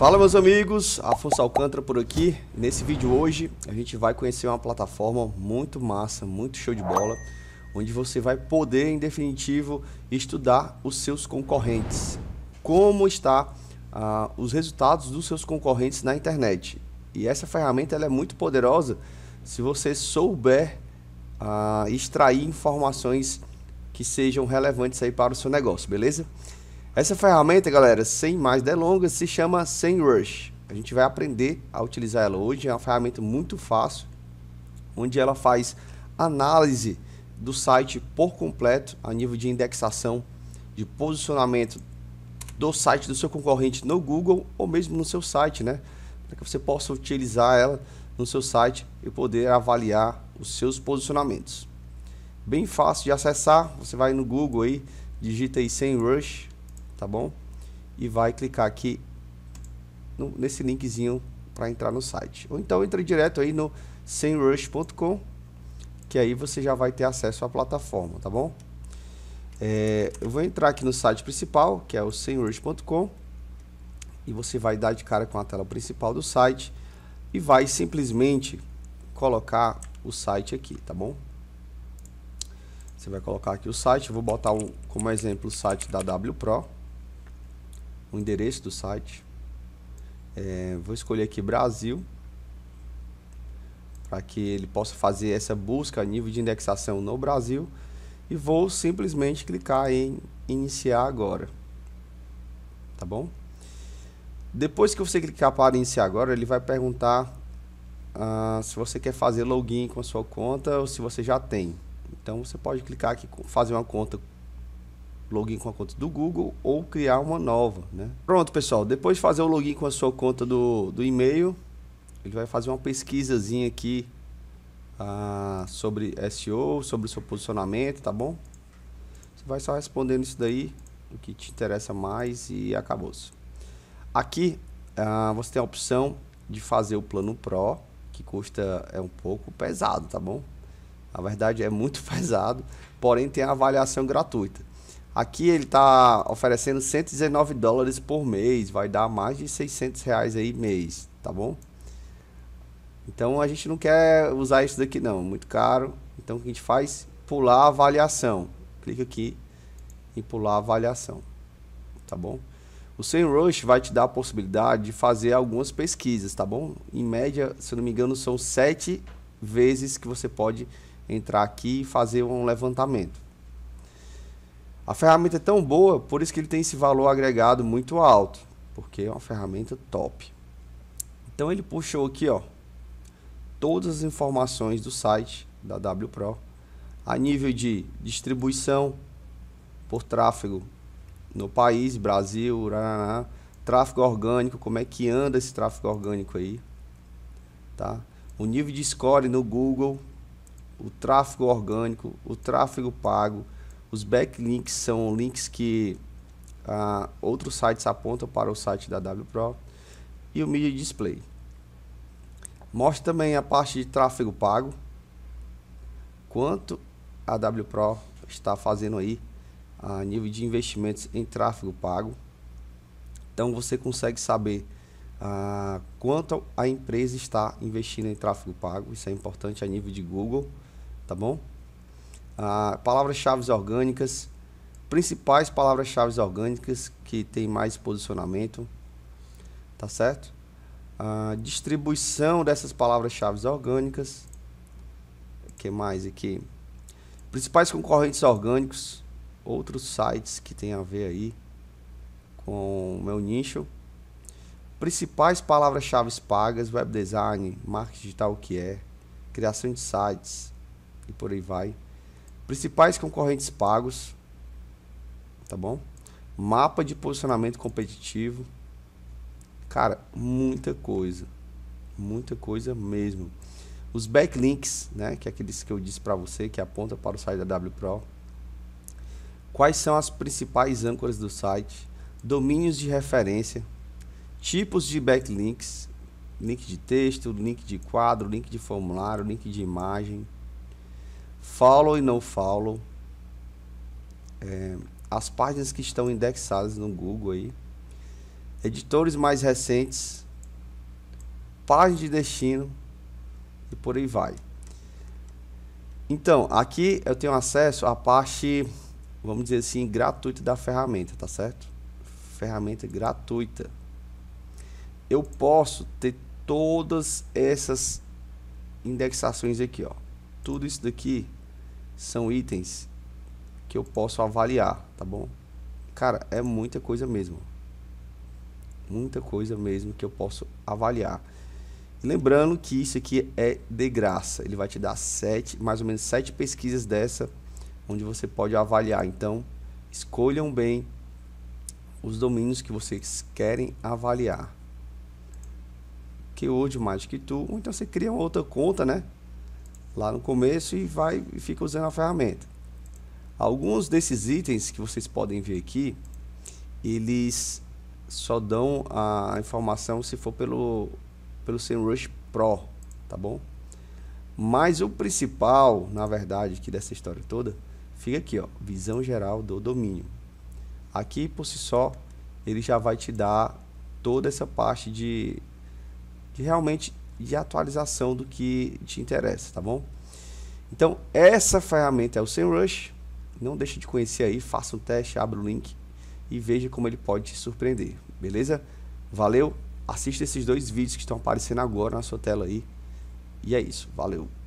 Fala meus amigos, Afonso Alcântara por aqui. Nesse vídeo hoje a gente vai conhecer uma plataforma muito massa, muito show de bola, onde você vai poder em definitivo estudar os seus concorrentes, como está ah, os resultados dos seus concorrentes na internet. E essa ferramenta ela é muito poderosa se você souber ah, extrair informações que sejam relevantes aí para o seu negócio, beleza? Essa ferramenta, galera, sem mais delongas, se chama SEMrush. A gente vai aprender a utilizar ela hoje, é uma ferramenta muito fácil, onde ela faz análise do site por completo, a nível de indexação, de posicionamento do site do seu concorrente no Google ou mesmo no seu site, né? Para que você possa utilizar ela no seu site e poder avaliar os seus posicionamentos. Bem fácil de acessar, você vai no Google aí, digita aí SEMrush, tá bom? E vai clicar aqui no, nesse linkzinho para entrar no site. Ou então entra direto aí no semrush.com, que aí você já vai ter acesso à plataforma, tá bom? É, eu vou entrar aqui no site principal, que é o semrush.com, e você vai dar de cara com a tela principal do site e vai simplesmente colocar o site aqui, tá bom? Você vai colocar aqui o site, vou botar um, como exemplo o site da W Pro o endereço do site. É, vou escolher aqui Brasil para que ele possa fazer essa busca a nível de indexação no Brasil e vou simplesmente clicar em iniciar agora tá bom depois que você clicar para iniciar agora ele vai perguntar ah, se você quer fazer login com a sua conta ou se você já tem então você pode clicar aqui fazer uma conta login com a conta do Google ou criar uma nova, né? Pronto, pessoal, depois de fazer o login com a sua conta do, do e-mail, ele vai fazer uma pesquisazinha aqui ah, sobre SEO, sobre o seu posicionamento, tá bom? Você vai só respondendo isso daí, o que te interessa mais e acabou-se. Aqui ah, você tem a opção de fazer o plano Pro, que custa é um pouco pesado, tá bom? Na verdade é muito pesado, porém tem a avaliação gratuita. Aqui ele está oferecendo 119 dólares por mês, vai dar mais de 600 reais aí mês, tá bom? Então a gente não quer usar isso daqui não, muito caro. Então o que a gente faz? Pular a avaliação. Clica aqui em pular a avaliação, tá bom? O SEMrush vai te dar a possibilidade de fazer algumas pesquisas, tá bom? Em média, se não me engano, são sete vezes que você pode entrar aqui e fazer um levantamento. A ferramenta é tão boa, por isso que ele tem esse valor agregado muito alto, porque é uma ferramenta top. Então ele puxou aqui, ó, todas as informações do site da WPro a nível de distribuição por tráfego no país, Brasil, raraná, tráfego orgânico, como é que anda esse tráfego orgânico aí, tá? O nível de score no Google, o tráfego orgânico, o tráfego pago, os backlinks são links que uh, outros sites apontam para o site da WPro. E o Media Display. Mostra também a parte de tráfego pago. Quanto a WPro está fazendo aí a nível de investimentos em tráfego pago. Então você consegue saber ah, quanto a empresa está investindo em tráfego pago. Isso é importante a nível de Google, tá bom? ah, palavras-chave orgânicas, principais palavras-chave orgânicas que tem mais posicionamento, tá certo? A distribuição dessas palavras-chave orgânicas, que mais aqui? Principais concorrentes orgânicos, outros sites que tem a ver aí com o meu nicho. Principais palavras-chave pagas, web design, marketing digital o que é, criação de sites e por aí vai. Principais concorrentes pagos, tá bom? Mapa de posicionamento competitivo. Cara, muita coisa. Muita coisa mesmo. Os backlinks, né, que é aqueles que eu disse para você, que aponta para o site da WPro. Quais são as principais âncoras do site? Domínios de referência, tipos de backlinks, link de texto, link de quadro, link de formulário, link de imagem follow e não follow, é, as páginas que estão indexadas no Google aí, editores mais recentes, página de destino e por aí vai. Então, aqui eu tenho acesso à parte, vamos dizer assim, gratuita da ferramenta, tá certo? Ferramenta gratuita. Eu posso ter todas essas indexações aqui, ó. Tudo isso daqui são itens que eu posso avaliar, tá bom? Cara, é muita coisa mesmo. Muita coisa mesmo que eu posso avaliar. Lembrando que isso aqui é de graça. Ele vai te dar sete, mais ou menos sete pesquisas dessa, onde você pode avaliar. Então, escolham bem os domínios que vocês querem avaliar. Que hoje mais que tu, então você cria uma outra conta, né? lá no começo e vai e fica usando a ferramenta. Alguns desses itens que vocês podem ver aqui, eles só dão a informação se for pelo pelo SEMrush Pro, tá bom? Mas o principal, na verdade, aqui dessa história toda, fica aqui, ó, visão geral do domínio. Aqui por si só, ele já vai te dar toda essa parte de, de realmente e atualização do que te interessa, tá bom? Então, essa ferramenta é o SEMrush. Não deixe de conhecer aí, faça um teste, abra o link e veja como ele pode te surpreender, beleza? Valeu, assista esses dois vídeos que estão aparecendo agora na sua tela aí. E é isso, valeu!